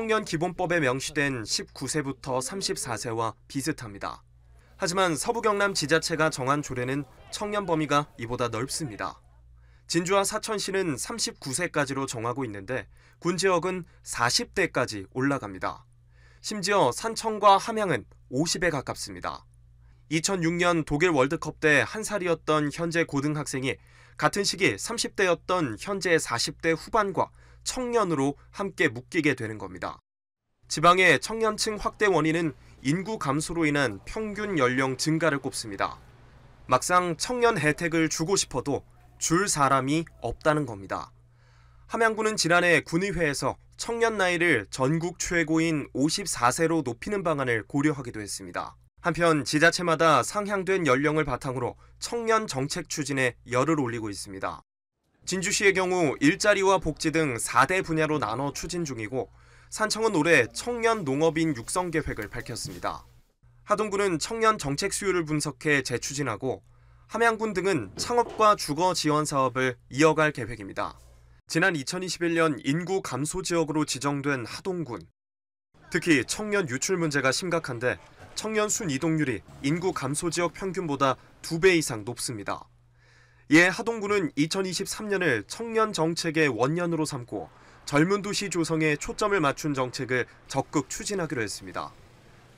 청년 기본법에 명시된 19세부터 34세와 비슷합니다. 하지만 서부 경남 지자체가 정한 조례는 청년 범위가 이보다 넓습니다. 진주와 사천시는 39세까지로 정하고 있는데 군 지역은 40대까지 올라갑니다. 심지어 산청과 함양은 50에 가깝습니다. 2006년 독일 월드컵 때 한 살이었던 현재 고등학생이 같은 시기 30대였던 현재 40대 후반과 청년으로 함께 묶이게 되는 겁니다. 지방의 청년층 확대 원인은 인구 감소로 인한 평균 연령 증가를 꼽습니다. 막상 청년 혜택을 주고 싶어도 줄 사람이 없다는 겁니다. 함양군은 지난해 군의회에서 청년 나이를 전국 최고인 54세로 높이는 방안을 고려하기도 했습니다. 한편 지자체마다 상향된 연령을 바탕으로 청년 정책 추진에 열을 올리고 있습니다. 진주시의 경우 일자리와 복지 등 4대 분야로 나눠 추진 중이고 산청은 올해 청년 농업인 육성 계획을 밝혔습니다. 하동구는 청년 정책 수요를 분석해 재추진하고 함양군 등은 창업과 주거 지원 사업을 이어갈 계획입니다. 지난 2021년 인구 감소 지역으로 지정된 하동군. 특히 청년 유출 문제가 심각한데 청년 순이동률이 인구 감소 지역 평균보다 두 배 이상 높습니다. 이 하동구는 2023년을 청년 정책의 원년으로 삼고 젊은 도시 조성에 초점을 맞춘 정책을 적극 추진하기로 했습니다.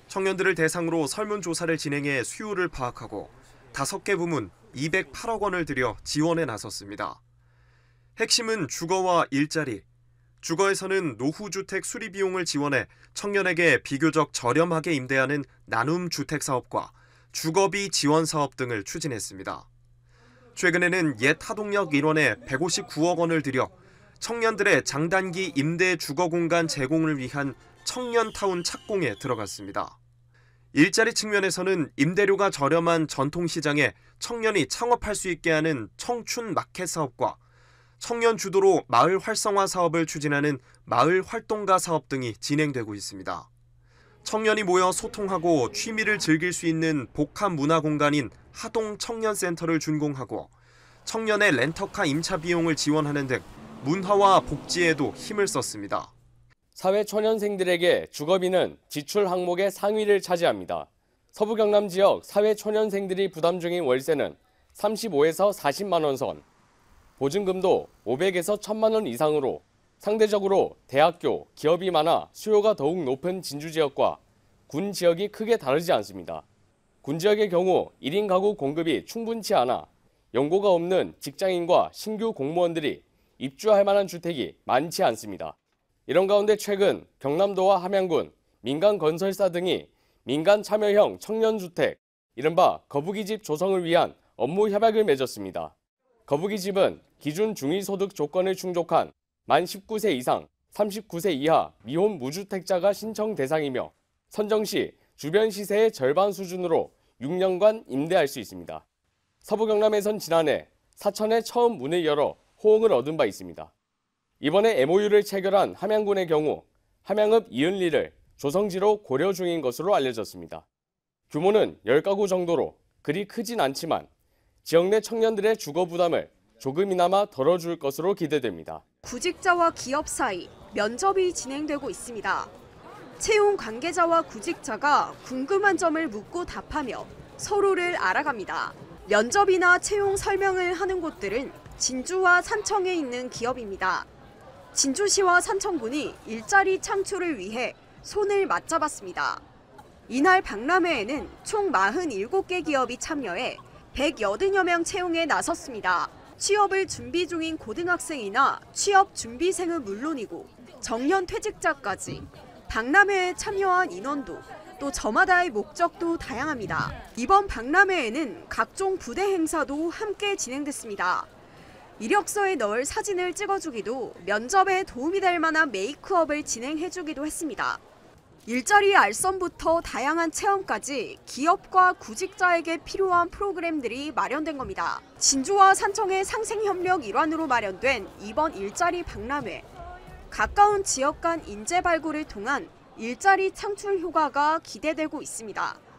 청년들을 대상으로 설문조사를 진행해 수요를 파악하고 다섯 개 부문 208억 원을 들여 지원에 나섰습니다. 핵심은 주거와 일자리, 주거에서는 노후주택 수리 비용을 지원해 청년에게 비교적 저렴하게 임대하는 나눔 주택 사업과 주거비 지원 사업 등을 추진했습니다. 최근에는 옛 하동역 일원에 159억 원을 들여 청년들의 장단기 임대 주거 공간 제공을 위한 청년타운 착공에 들어갔습니다. 일자리 측면에서는 임대료가 저렴한 전통시장에 청년이 창업할 수 있게 하는 청춘 마켓 사업과 청년 주도로 마을 활성화 사업을 추진하는 마을 활동가 사업 등이 진행되고 있습니다. 청년이 모여 소통하고 취미를 즐길 수 있는 복합 문화 공간인 하동 청년센터를 준공하고 청년의 렌터카 임차 비용을 지원하는 등 문화와 복지에도 힘을 썼습니다. 사회 초년생들에게 주거비는 지출 항목의 상위를 차지합니다. 서부 경남 지역 사회 초년생들이 부담 중인 월세는 35에서 40만 원 선, 보증금도 500에서 1000만 원 이상으로 상대적으로 대학교, 기업이 많아 수요가 더욱 높은 진주 지역과 군 지역이 크게 다르지 않습니다. 군 지역의 경우 1인 가구 공급이 충분치 않아 연고가 없는 직장인과 신규 공무원들이 입주할 만한 주택이 많지 않습니다. 이런 가운데 최근 경남도와 함양군, 민간 건설사 등이 민간 참여형 청년주택, 이른바 거북이집 조성을 위한 업무 협약을 맺었습니다. 거북이집은 기준 중위소득 조건을 충족한 만 19세 이상 39세 이하 미혼 무주택자가 신청 대상이며 선정 시 주변 시세의 절반 수준으로 6년간 임대할 수 있습니다. 서부 경남에선 지난해 사천에 처음 문을 열어 호응을 얻은 바 있습니다. 이번에 MOU를 체결한 함양군의 경우 함양읍 이은리를 조성지로 고려 중인 것으로 알려졌습니다. 규모는 10가구 정도로 그리 크진 않지만 지역 내 청년들의 주거 부담을 조금이나마 덜어줄 것으로 기대됩니다. 구직자와 기업 사이 면접이 진행되고 있습니다. 채용 관계자와 구직자가 궁금한 점을 묻고 답하며 서로를 알아갑니다. 면접이나 채용 설명을 하는 곳들은 진주와 산청에 있는 기업입니다. 진주시와 산청군이 일자리 창출을 위해 손을 맞잡았습니다. 이날 박람회에는 총 47개 기업이 참여해 180여 명 채용에 나섰습니다. 취업을 준비 중인 고등학생이나 취업 준비생은 물론이고 정년 퇴직자까지 박람회에 참여한 인원도 또 저마다의 목적도 다양합니다. 이번 박람회에는 각종 부대 행사도 함께 진행됐습니다. 이력서에 넣을 사진을 찍어주기도 면접에 도움이 될 만한 메이크업을 진행해주기도 했습니다. 일자리 알선부터 다양한 체험까지 기업과 구직자에게 필요한 프로그램들이 마련된 겁니다. 진주와 산청의 상생협력 일환으로 마련된 이번 일자리 박람회. 가까운 지역 간 인재 발굴을 통한 일자리 창출 효과가 기대되고 있습니다.